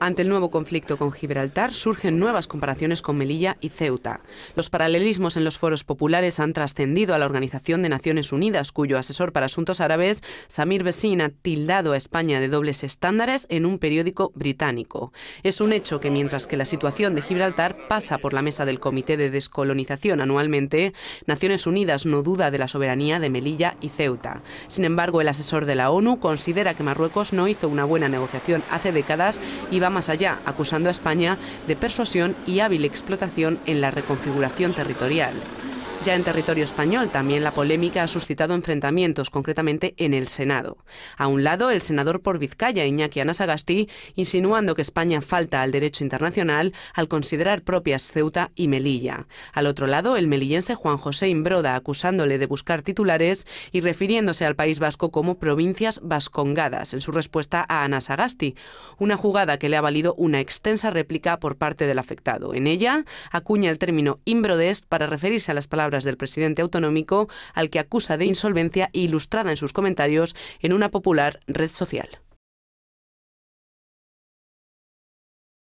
Ante el nuevo conflicto con Gibraltar surgen nuevas comparaciones con Melilla y Ceuta. Los paralelismos en los foros populares han trascendido a la Organización de Naciones Unidas, cuyo asesor para asuntos árabes, Samir Besin, ha tildado a España de dobles estándares en un periódico británico. Es un hecho que mientras que la situación de Gibraltar pasa por la mesa del Comité de Descolonización anualmente, Naciones Unidas no duda de la soberanía de Melilla y Ceuta. Sin embargo, el asesor de la ONU considera que Marruecos no hizo una buena negociación hace décadas y va más allá, acusando a España de persuasión y hábil explotación en la reconfiguración territorial. Ya en territorio español también la polémica ha suscitado enfrentamientos, concretamente en el Senado. A un lado, el senador por Vizcaya, Iñaki Anasagasti, insinuando que España falta al derecho internacional al considerar propias Ceuta y Melilla. Al otro lado, el melillense Juan José Imbroda, acusándole de buscar titulares y refiriéndose al País Vasco como provincias vascongadas, en su respuesta a Anasagasti, una jugada que le ha valido una extensa réplica por parte del afectado. En ella, acuña el término imbrodest para referirse a las palabras del presidente autonómico, al que acusa de insolvencia ilustrada en sus comentarios en una popular red social.